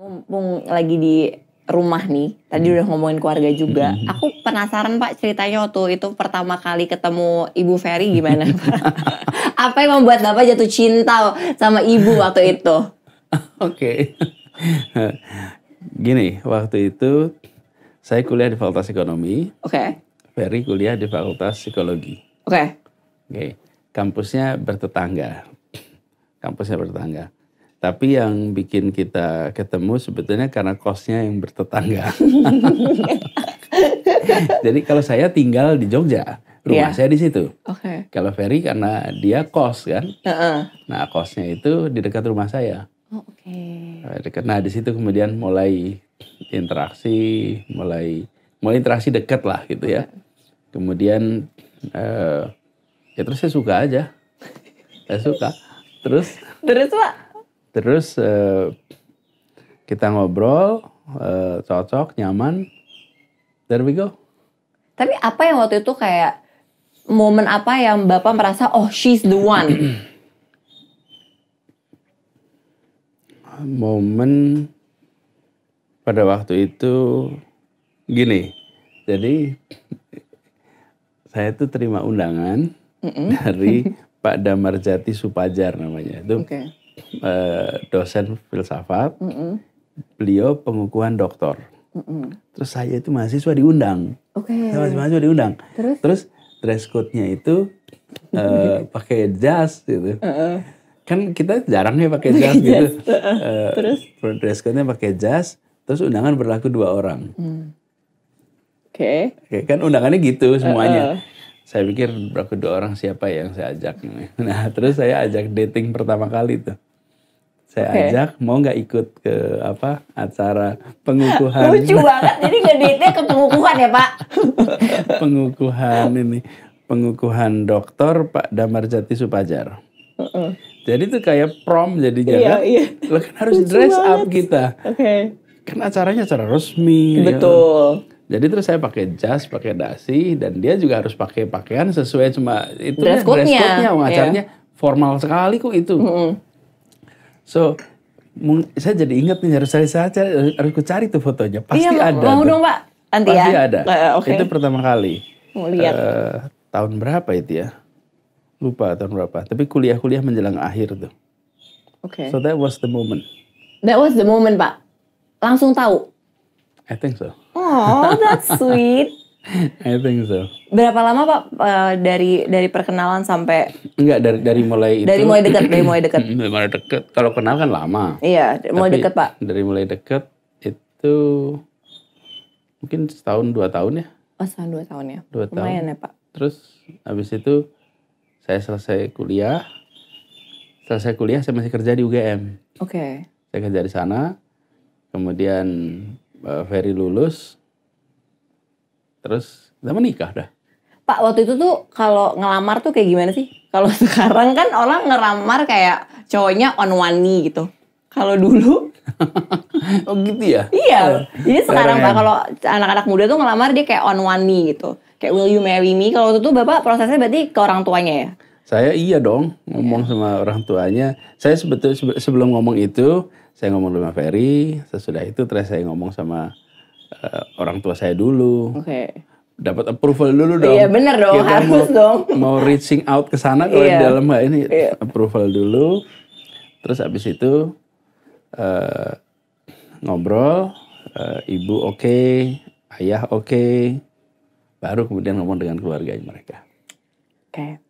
Mumpung lagi di rumah nih, tadi hmm. udah ngomongin keluarga juga. Hmm. Aku penasaran Pak ceritanya waktu itu pertama kali ketemu Ibu Ferry gimana Pak? Apa yang membuat Bapak jatuh cinta sama Ibu waktu itu? Oke. Gini, waktu itu saya kuliah di Fakultas Ekonomi. Oke. Okay. Ferry kuliah di Fakultas Psikologi. Oke. Okay. Oke. Okay. Kampusnya bertetangga. Kampusnya bertetangga. Tapi yang bikin kita ketemu sebetulnya karena kosnya yang bertetangga. Jadi kalau saya tinggal di Jogja, rumah yeah. saya di situ. Okay. Kalau Ferry karena dia kos kan. Uh-uh. Nah kosnya itu di dekat rumah saya. Oh, Oke. Okay. Eh, nah di situ kemudian mulai interaksi, mulai mulai interaksi dekat lah gitu ya. Okay. Kemudian uh, ya terus saya suka aja, saya suka. Terus? Terus pak? terus uh, kita ngobrol uh, cocok nyaman there we go tapi apa yang waktu itu kayak momen apa yang bapak merasa oh she's the one momen pada waktu itu gini jadi saya tuh terima undangan mm -mm. dari Pak Damarjati Supajar namanya itu okay. Eh, dosen filsafat, mm -mm. beliau pengukuhan doktor. Mm -mm. Terus saya itu mahasiswa diundang. Oke. Okay. mahasiswa diundang. Terus? Terus dress code-nya itu uh, pakai jas gitu. Uh -uh. Kan kita jarang nih ya pakai jas gitu. Uh -uh. Uh, Dress code-nya pakai jas. Terus undangan berlaku dua orang. Hmm. Oke. Okay. Kan undangannya gitu semuanya. Uh -uh saya pikir berlaku dua orang siapa yang saya ajak. Nah, terus saya ajak dating pertama kali tuh saya okay. ajak mau nggak ikut ke apa acara pengukuhan lucu banget jadi ngeditnya ke pengukuhan ya pak pengukuhan ini pengukuhan dokter Pak Damarjati Supajar uh -uh. jadi itu kayak prom jadi iya, kan? iya. lo kan harus lucu dress banget. up kita okay. kan acaranya acara resmi ya kan? betul ya. Jadi terus saya pakai jas, pakai dasi, dan dia juga harus pakai pakaian sesuai cuma itu dress code-nya, code iya. acaranya yeah. formal sekali kok itu. Mm -hmm So saya jadi ingat nih harus cari saya cari, harus ku cari tuh fotonya. Iya, Pasti iya, ada. Mau dong, Pak. Nanti Pasti ya. ada. Uh, eh, okay. Itu pertama kali. Mau lihat. Uh, tahun berapa itu ya? Lupa tahun berapa. Tapi kuliah-kuliah menjelang akhir tuh. Oke. Okay. So that was the moment. That was the moment, Pak. Langsung tahu. I think so. Oh, that's sweet. I think so. Berapa lama pak eh, dari dari perkenalan sampai? Enggak dari dari mulai itu. Dari mulai dekat, dari mulai dekat. dari mulai dekat. Kalau kenal kan lama. Iya, dari mulai dekat pak. Dari mulai dekat itu mungkin setahun dua tahun ya. Oh setahun dua tahun ya. Dua Lumayan tahun. ya pak. Terus habis itu saya selesai kuliah. Selesai kuliah saya masih kerja di UGM. Oke. Okay. Saya kerja di sana. Kemudian eh, Ferry lulus terus udah menikah dah Pak waktu itu tuh kalau ngelamar tuh kayak gimana sih? Kalau sekarang kan orang ngelamar kayak cowoknya on one knee gitu. Kalau dulu Oh gitu ya? Iya. Jadi oh, sekarang Pak kalau anak-anak muda tuh ngelamar dia kayak on one knee gitu. Kayak will you marry me? Kalau itu tuh Bapak prosesnya berarti ke orang tuanya ya? Saya iya dong ngomong yeah. sama orang tuanya. Saya sebetulnya sebelum ngomong itu saya ngomong sama Ferry, sesudah itu terus saya ngomong sama uh, orang tua saya dulu. Oke. Okay. Dapat approval dulu dong. Iya bener dong, Kita harus mau, dong. Mau reaching out ke sana kalau iya. di dalam hal ini iya. approval dulu. Terus abis itu uh, ngobrol, uh, ibu oke, okay, ayah oke, okay, baru kemudian ngomong dengan keluarga mereka. Oke. Okay.